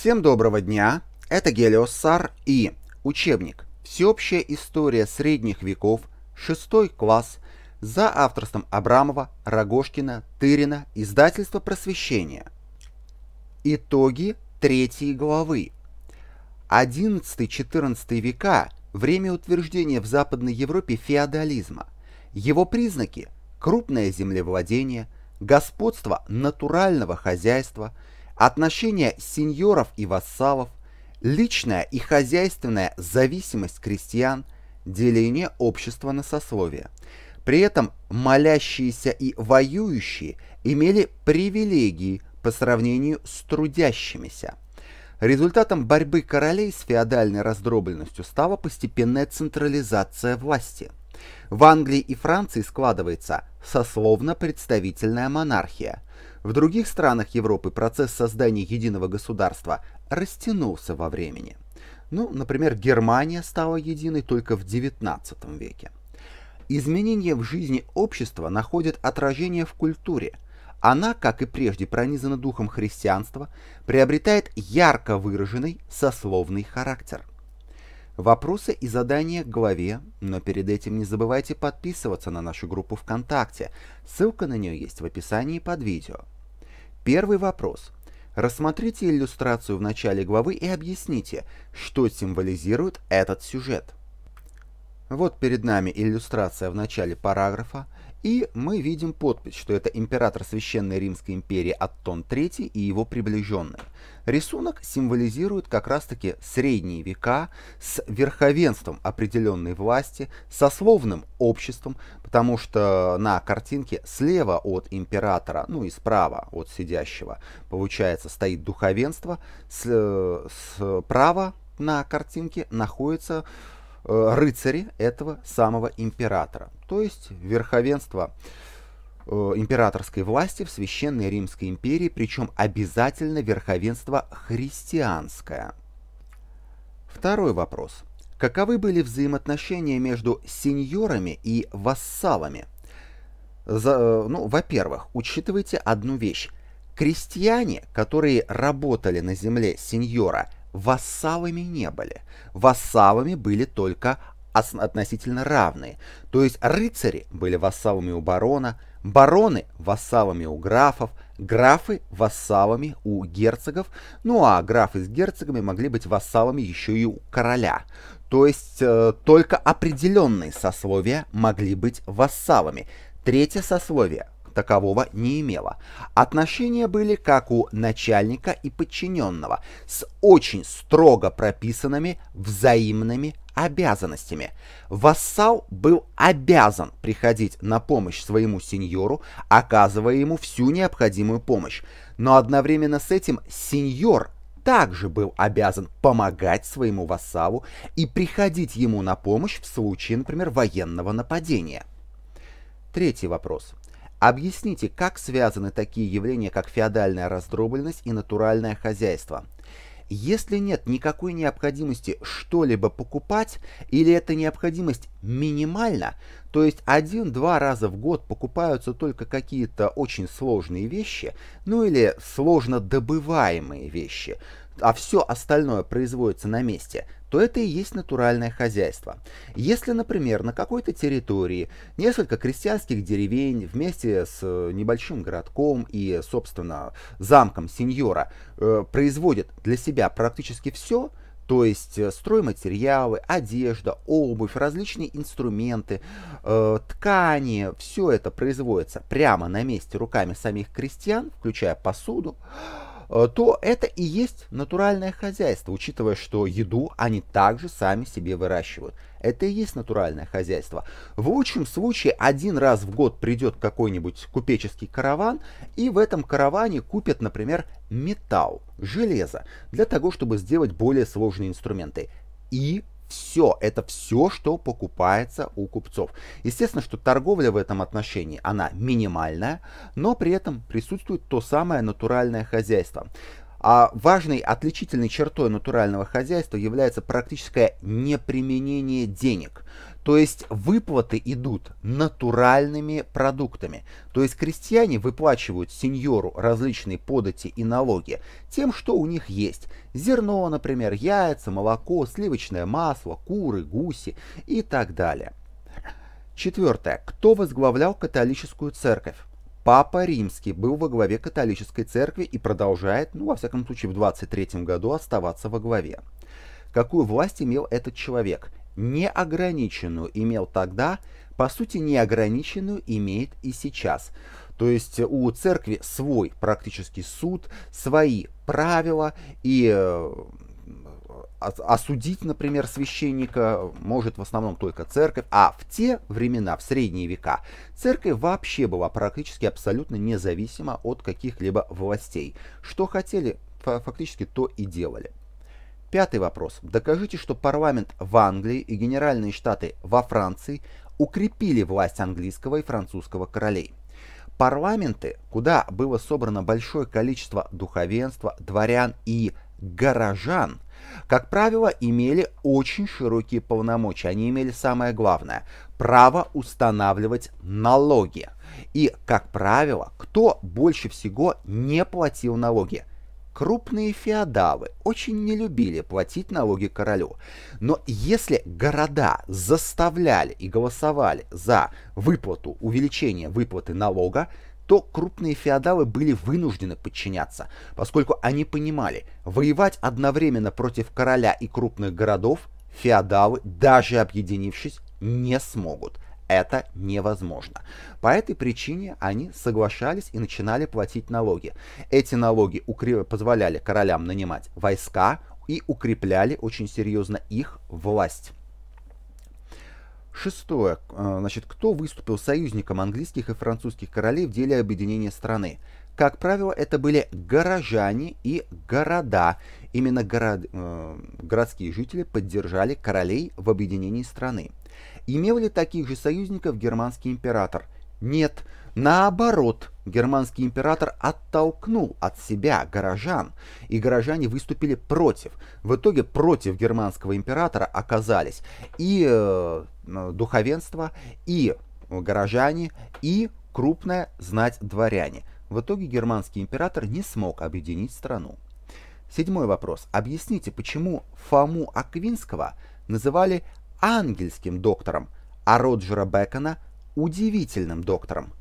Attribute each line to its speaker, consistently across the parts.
Speaker 1: Всем доброго дня! Это Гелиосар и учебник «Всеобщая история средних веков, шестой класс» за авторством Абрамова, Рогошкина, Тырина, издательство «Просвещение». Итоги третьей главы. 11-14 века – время утверждения в Западной Европе феодализма. Его признаки – крупное землевладение, господство натурального хозяйства – Отношения сеньоров и вассалов, личная и хозяйственная зависимость крестьян, деление общества на сословия. При этом молящиеся и воюющие имели привилегии по сравнению с трудящимися. Результатом борьбы королей с феодальной раздробленностью стала постепенная централизация власти. В Англии и Франции складывается сословно-представительная монархия – в других странах Европы процесс создания единого государства растянулся во времени. Ну, например, Германия стала единой только в XIX веке. Изменения в жизни общества находят отражение в культуре. Она, как и прежде пронизана духом христианства, приобретает ярко выраженный сословный характер. Вопросы и задания к главе, но перед этим не забывайте подписываться на нашу группу ВКонтакте. Ссылка на нее есть в описании под видео. Первый вопрос. Рассмотрите иллюстрацию в начале главы и объясните, что символизирует этот сюжет. Вот перед нами иллюстрация в начале параграфа, и мы видим подпись, что это император Священной Римской империи Аттон III и его приближенные. Рисунок символизирует как раз-таки средние века с верховенством определенной власти, сословным обществом, потому что на картинке слева от императора, ну и справа от сидящего, получается, стоит духовенство, справа на картинке находятся э, рыцари этого самого императора то есть верховенство э, императорской власти в Священной Римской империи, причем обязательно верховенство христианское. Второй вопрос. Каковы были взаимоотношения между сеньорами и вассалами? За, э, ну, во-первых, учитывайте одну вещь. Крестьяне, которые работали на земле сеньора, вассалами не были. Вассалами были только относительно равные. То есть рыцари были вассалами у барона, бароны – вассалами у графов, графы – вассалами у герцогов, ну а графы с герцогами могли быть вассалами еще и у короля. То есть э, только определенные сословия могли быть вассалами. Третье сословие такового не имело. Отношения были как у начальника и подчиненного, с очень строго прописанными взаимными обязанностями. Вассал был обязан приходить на помощь своему сеньору, оказывая ему всю необходимую помощь. Но одновременно с этим сеньор также был обязан помогать своему вассалу и приходить ему на помощь в случае, например, военного нападения. Третий вопрос. Объясните, как связаны такие явления, как феодальная раздробленность и натуральное хозяйство – если нет никакой необходимости что-либо покупать, или эта необходимость минимальна, то есть один-два раза в год покупаются только какие-то очень сложные вещи, ну или сложно добываемые вещи, а все остальное производится на месте – то это и есть натуральное хозяйство. Если, например, на какой-то территории несколько крестьянских деревень вместе с э, небольшим городком и, собственно, замком сеньора э, производят для себя практически все, то есть э, стройматериалы, одежда, обувь, различные инструменты, э, ткани, все это производится прямо на месте руками самих крестьян, включая посуду, э, Э, то это и есть натуральное хозяйство, учитывая, что еду они также сами себе выращивают. Это и есть натуральное хозяйство. В лучшем случае один раз в год придет какой-нибудь купеческий караван, и в этом караване купят, например, металл, железо, для того, чтобы сделать более сложные инструменты. И все, это все, что покупается у купцов. Естественно, что торговля в этом отношении, она минимальная, но при этом присутствует то самое натуральное хозяйство. А важной отличительной чертой натурального хозяйства является практическое неприменение денег. То есть выплаты идут натуральными продуктами. То есть крестьяне выплачивают сеньору различные подати и налоги тем, что у них есть. Зерно, например, яйца, молоко, сливочное масло, куры, гуси и так далее. Четвертое. Кто возглавлял католическую церковь? Папа Римский был во главе католической церкви и продолжает, ну, во всяком случае, в 23 году оставаться во главе. Какую власть имел этот человек? Неограниченную имел тогда, по сути, неограниченную имеет и сейчас. То есть у церкви свой практически суд, свои правила и э, осудить, например, священника может в основном только церковь, а в те времена, в средние века, церковь вообще была практически абсолютно независима от каких-либо властей. Что хотели, фактически то и делали. Пятый вопрос. Докажите, что парламент в Англии и генеральные штаты во Франции укрепили власть английского и французского королей. Парламенты, куда было собрано большое количество духовенства, дворян и горожан – как правило, имели очень широкие полномочия. Они имели самое главное – право устанавливать налоги. И, как правило, кто больше всего не платил налоги? Крупные феодалы очень не любили платить налоги королю. Но если города заставляли и голосовали за выплату, увеличение выплаты налога, то крупные феодалы были вынуждены подчиняться, поскольку они понимали, воевать одновременно против короля и крупных городов феодалы, даже объединившись, не смогут. Это невозможно. По этой причине они соглашались и начинали платить налоги. Эти налоги позволяли королям нанимать войска и укрепляли очень серьезно их власть. Шестое. Э, значит, кто выступил союзником английских и французских королей в деле объединения страны? Как правило, это были горожане и города. Именно город, э, городские жители поддержали королей в объединении страны. Имел ли таких же союзников германский император? Нет. Нет. Наоборот, германский император оттолкнул от себя горожан, и горожане выступили против. В итоге против германского императора оказались и э, духовенство, и горожане, и крупная знать дворяне. В итоге германский император не смог объединить страну. Седьмой вопрос. Объясните, почему Фому Аквинского называли ангельским доктором, а Роджера Бекона – удивительным доктором?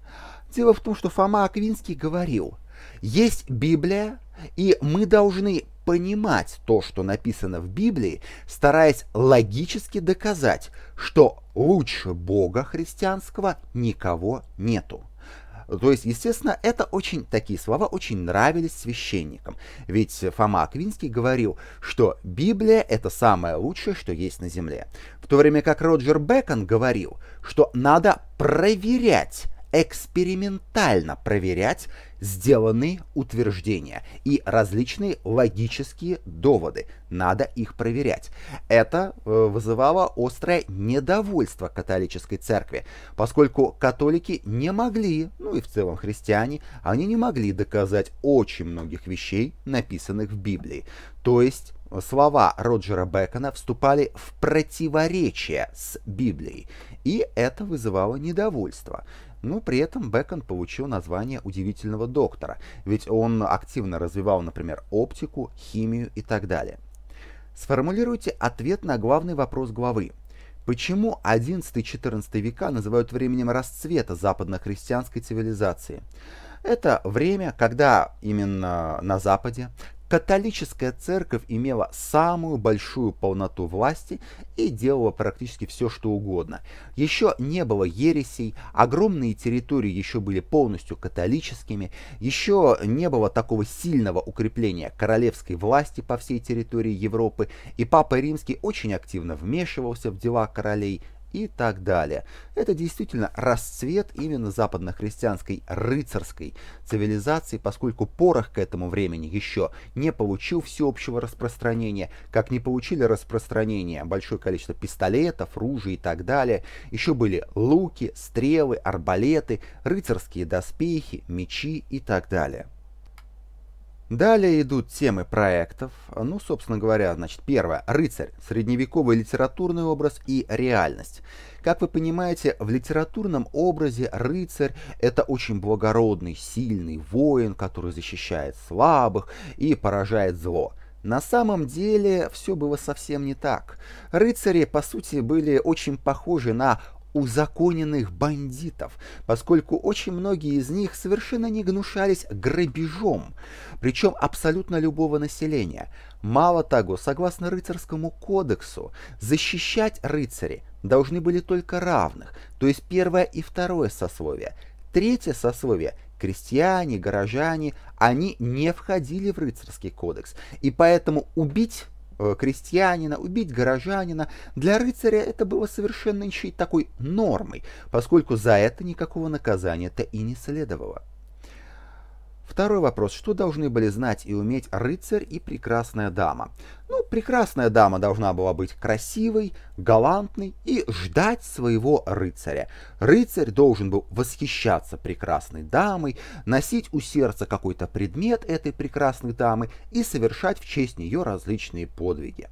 Speaker 1: Дело в том, что Фома Аквинский говорил, есть Библия, и мы должны понимать то, что написано в Библии, стараясь логически доказать, что лучше Бога христианского никого нету. То есть, естественно, это очень, такие слова очень нравились священникам. Ведь Фома Аквинский говорил, что Библия — это самое лучшее, что есть на земле. В то время как Роджер Бекон говорил, что надо проверять экспериментально проверять сделанные утверждения и различные логические доводы. Надо их проверять. Это э, вызывало острое недовольство католической церкви, поскольку католики не могли, ну и в целом христиане, они не могли доказать очень многих вещей, написанных в Библии. То есть э, слова Роджера Бекона вступали в противоречие с Библией, и это вызывало недовольство но при этом Бэкон получил название удивительного доктора, ведь он активно развивал, например, оптику, химию и так далее. Сформулируйте ответ на главный вопрос главы. Почему 11-14 века называют временем расцвета западно-христианской цивилизации? Это время, когда именно на Западе католическая церковь имела самую большую полноту власти и делала практически все, что угодно. Еще не было ересей, огромные территории еще были полностью католическими, еще не было такого сильного укрепления королевской власти по всей территории Европы, и Папа Римский очень активно вмешивался в дела королей, и так далее. Это действительно расцвет именно западно-христианской рыцарской цивилизации, поскольку порох к этому времени еще не получил всеобщего распространения, как не получили распространение большое количество пистолетов, ружей и так далее. Еще были луки, стрелы, арбалеты, рыцарские доспехи, мечи и так далее. Далее идут темы проектов. Ну, собственно говоря, значит, первое. Рыцарь. Средневековый литературный образ и реальность. Как вы понимаете, в литературном образе рыцарь – это очень благородный, сильный воин, который защищает слабых и поражает зло. На самом деле все было совсем не так. Рыцари, по сути, были очень похожи на узаконенных бандитов, поскольку очень многие из них совершенно не гнушались грабежом, причем абсолютно любого населения. Мало того, согласно рыцарскому кодексу, защищать рыцари должны были только равных, то есть первое и второе сословие. Третье сословие крестьяне, горожане, они не входили в рыцарский кодекс, и поэтому убить Э, крестьянина, убить горожанина, для рыцаря это было совершенно ничей такой нормой, поскольку за это никакого наказания-то и не следовало. Второй вопрос. Что должны были знать и уметь рыцарь и прекрасная дама? Ну, прекрасная дама должна была быть красивой, галантной и ждать своего рыцаря. Рыцарь должен был восхищаться прекрасной дамой, носить у сердца какой-то предмет этой прекрасной дамы и совершать в честь нее различные подвиги.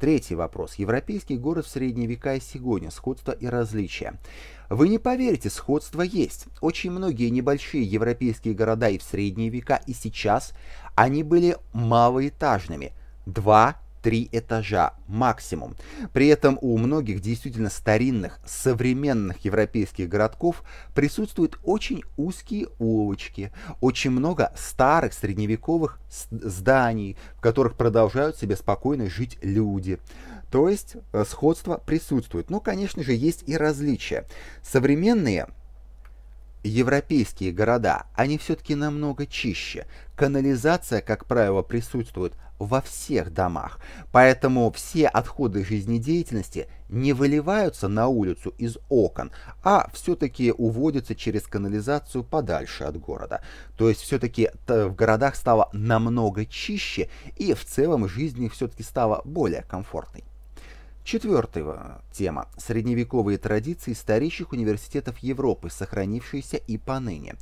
Speaker 1: Третий вопрос. Европейский город в средние века и сегодня. Сходство и различия. Вы не поверите, сходство есть. Очень многие небольшие европейские города и в средние века, и сейчас, они были малоэтажными. Два три этажа максимум. При этом у многих действительно старинных, современных европейских городков присутствуют очень узкие улочки, очень много старых средневековых зданий, в которых продолжают себе спокойно жить люди. То есть э, сходство присутствует, но, ну, конечно же, есть и различия. Современные европейские города, они все-таки намного чище. Канализация, как правило, присутствует во всех домах, поэтому все отходы жизнедеятельности не выливаются на улицу из окон, а все-таки уводятся через канализацию подальше от города. То есть все-таки в городах стало намного чище и в целом жизнь все-таки стала более комфортной. Четвертая тема. Средневековые традиции старейших университетов Европы, сохранившиеся и поныне.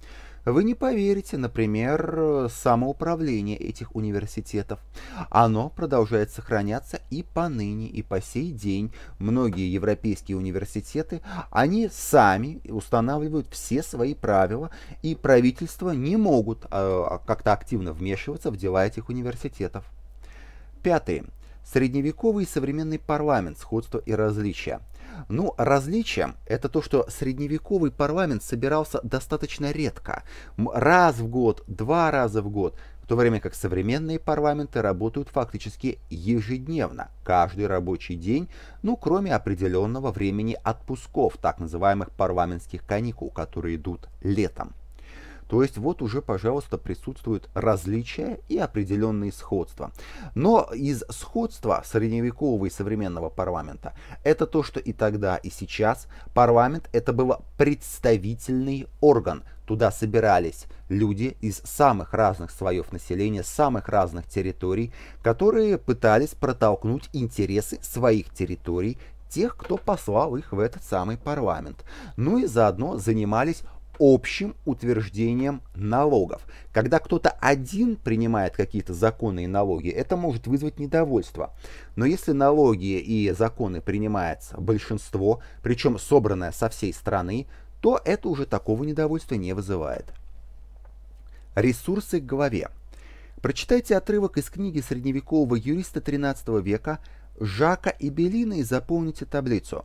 Speaker 1: Вы не поверите, например, самоуправление этих университетов. Оно продолжает сохраняться и поныне, и по сей день. Многие европейские университеты, они сами устанавливают все свои правила, и правительства не могут э, как-то активно вмешиваться в дела этих университетов. Пятое. Средневековый и современный парламент, сходство и различия. Ну, различие – это то, что средневековый парламент собирался достаточно редко. Раз в год, два раза в год. В то время как современные парламенты работают фактически ежедневно, каждый рабочий день, ну, кроме определенного времени отпусков, так называемых парламентских каникул, которые идут летом. То есть вот уже, пожалуйста, присутствуют различия и определенные сходства. Но из сходства средневекового и современного парламента это то, что и тогда, и сейчас парламент это был представительный орган. Туда собирались люди из самых разных слоев населения, самых разных территорий, которые пытались протолкнуть интересы своих территорий тех, кто послал их в этот самый парламент. Ну и заодно занимались общим утверждением налогов. Когда кто-то один принимает какие-то законы и налоги, это может вызвать недовольство. Но если налоги и законы принимается большинство, причем собранное со всей страны, то это уже такого недовольства не вызывает. Ресурсы к главе. Прочитайте отрывок из книги средневекового юриста 13 века Жака и Белина и заполните таблицу.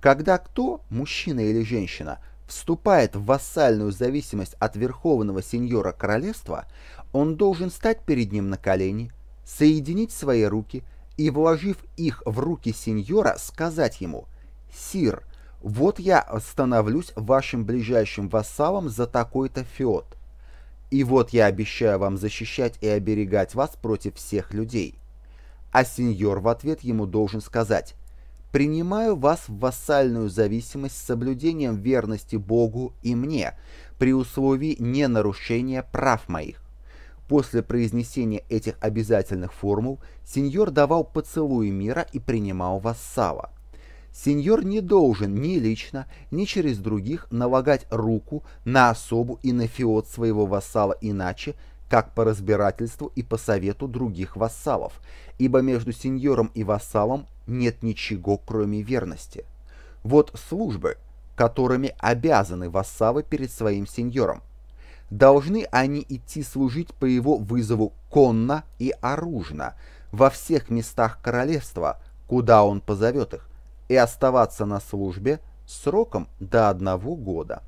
Speaker 1: Когда кто, мужчина или женщина, вступает в вассальную зависимость от верховного сеньора королевства, он должен стать перед ним на колени, соединить свои руки и, вложив их в руки сеньора, сказать ему «Сир, вот я становлюсь вашим ближайшим вассалом за такой-то феод, и вот я обещаю вам защищать и оберегать вас против всех людей». А сеньор в ответ ему должен сказать Принимаю вас в вассальную зависимость с соблюдением верности Богу и мне, при условии не нарушения прав моих. После произнесения этих обязательных формул сеньор давал поцелуи мира и принимал вассала. Сеньор не должен ни лично, ни через других налагать руку на особу и на фиот своего вассала иначе, как по разбирательству и по совету других вассалов, ибо между сеньором и вассалом нет ничего, кроме верности. Вот службы, которыми обязаны вассавы перед своим сеньором. Должны они идти служить по его вызову конно и оружно во всех местах королевства, куда он позовет их, и оставаться на службе сроком до одного года.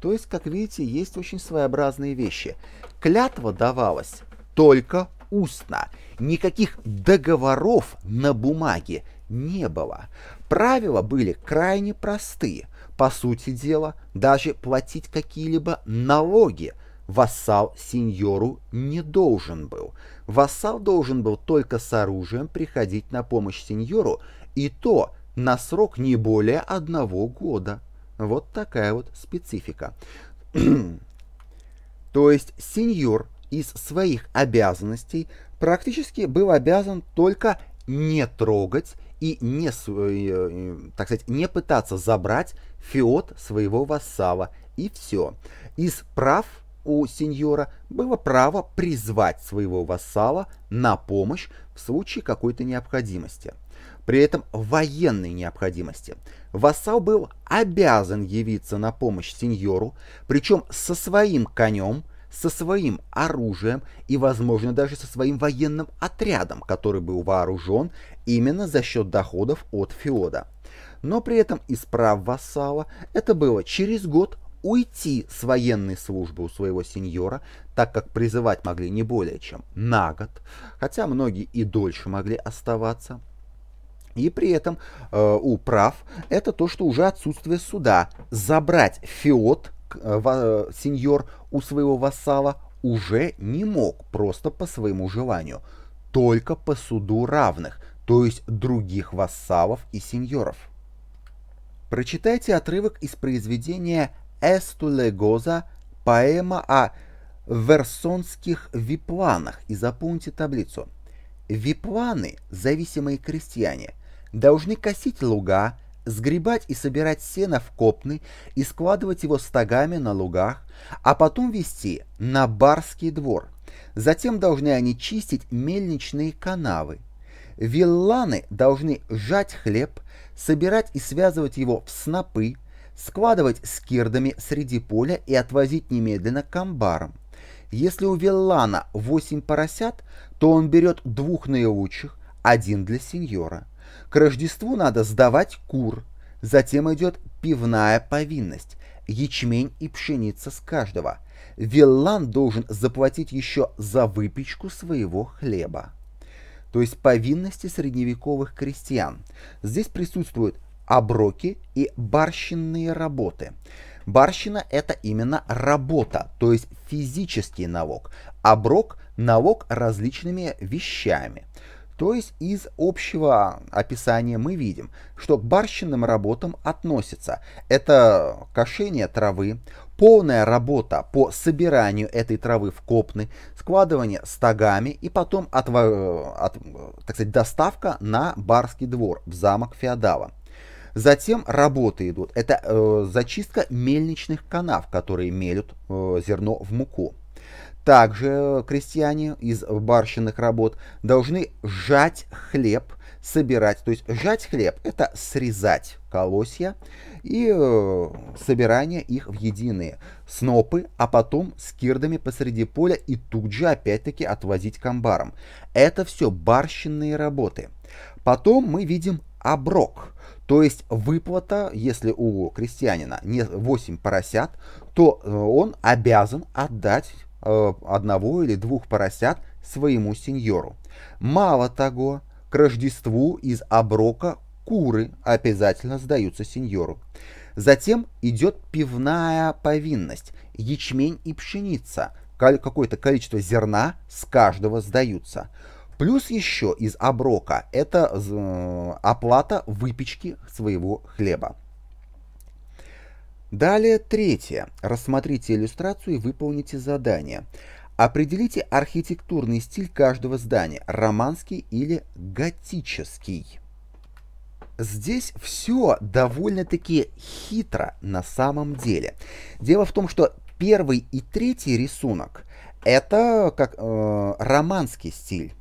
Speaker 1: То есть, как видите, есть очень своеобразные вещи. Клятва давалась только устно. Никаких договоров на бумаге не было. Правила были крайне простые. По сути дела, даже платить какие-либо налоги вассал сеньору не должен был. Вассал должен был только с оружием приходить на помощь сеньору, и то на срок не более одного года. Вот такая вот специфика. То есть сеньор из своих обязанностей практически был обязан только не трогать и не, э, э, так сказать, не пытаться забрать фиот своего вассала, и все. Из прав у сеньора было право призвать своего вассала на помощь в случае какой-то необходимости. При этом военной необходимости. Вассал был обязан явиться на помощь сеньору, причем со своим конем – со своим оружием и, возможно, даже со своим военным отрядом, который был вооружен именно за счет доходов от феода. Но при этом из прав вассала это было через год уйти с военной службы у своего сеньора, так как призывать могли не более чем на год, хотя многие и дольше могли оставаться. И при этом э, у прав это то, что уже отсутствие суда, забрать феод Э, э, сеньор у своего вассала уже не мог просто по своему желанию, только по суду равных, то есть других вассалов и сеньоров. Прочитайте отрывок из произведения Эстулегоза поэма о версонских випланах и запомните таблицу. Випланы, зависимые крестьяне, должны косить луга, сгребать и собирать сено в копны и складывать его стогами на лугах, а потом везти на барский двор. Затем должны они чистить мельничные канавы. Вилланы должны жать хлеб, собирать и связывать его в снопы, складывать скирдами среди поля и отвозить немедленно к амбарам. Если у Виллана восемь поросят, то он берет двух наилучших, один для сеньора. К Рождеству надо сдавать кур. Затем идет пивная повинность. Ячмень и пшеница с каждого. Виллан должен заплатить еще за выпечку своего хлеба. То есть повинности средневековых крестьян. Здесь присутствуют оброки и барщинные работы. Барщина – это именно работа, то есть физический налог. Оброк – налог различными вещами. То есть из общего описания мы видим, что к барщинным работам относятся это кошение травы, полная работа по собиранию этой травы в копны, складывание стогами и потом от, от, так сказать, доставка на барский двор, в замок феодала. Затем работы идут. Это э, зачистка мельничных канав, которые мелют э, зерно в муку. Также э, крестьяне из барщинных работ должны сжать хлеб, собирать. То есть сжать хлеб – это срезать колосья и э, собирание их в единые снопы, а потом с кирдами посреди поля и тут же опять-таки отвозить к амбарам. Это все барщинные работы. Потом мы видим оброк, то есть выплата, если у крестьянина не 8 поросят, то э, он обязан отдать Э, одного или двух поросят своему сеньору. Мало того, к Рождеству из оброка куры обязательно сдаются сеньору. Затем идет пивная повинность, ячмень и пшеница, какое-то количество зерна с каждого сдаются. Плюс еще из оброка это э, оплата выпечки своего хлеба. Далее третье. Рассмотрите иллюстрацию и выполните задание. Определите архитектурный стиль каждого здания, романский или готический. Здесь все довольно-таки хитро на самом деле. Дело в том, что первый и третий рисунок – это как э, романский стиль.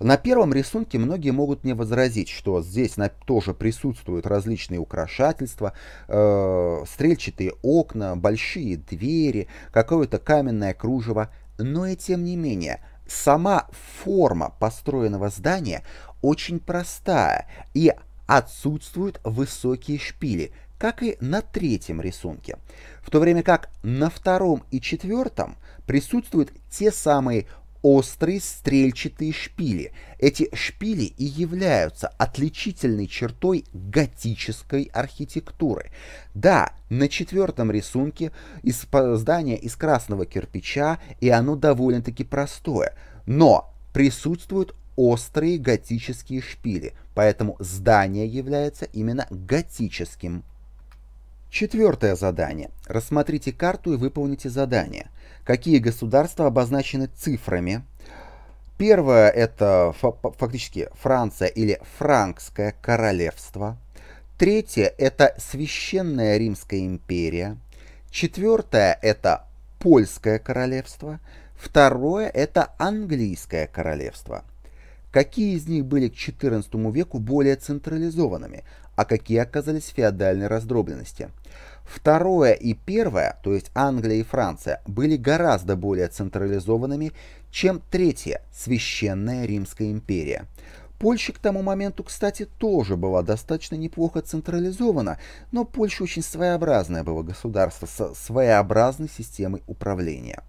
Speaker 1: На первом рисунке многие могут мне возразить, что здесь на, тоже присутствуют различные украшательства, э, стрельчатые окна, большие двери, какое-то каменное кружево, но и тем не менее сама форма построенного здания очень простая и отсутствуют высокие шпили, как и на третьем рисунке, в то время как на втором и четвертом присутствуют те самые острые стрельчатые шпили. Эти шпили и являются отличительной чертой готической архитектуры. Да, на четвертом рисунке из, здание из красного кирпича, и оно довольно-таки простое, но присутствуют острые готические шпили, поэтому здание является именно готическим Четвертое задание. Рассмотрите карту и выполните задание. Какие государства обозначены цифрами? Первое – это фактически Франция или Франкское королевство. Третье – это Священная Римская империя. Четвертое – это Польское королевство. Второе – это Английское королевство. Какие из них были к XIV веку более централизованными? а какие оказались феодальной раздробленности. Второе и первое, то есть Англия и Франция, были гораздо более централизованными, чем третье – Священная Римская империя. Польша к тому моменту, кстати, тоже была достаточно неплохо централизована, но Польша очень своеобразное было государство со своеобразной системой управления.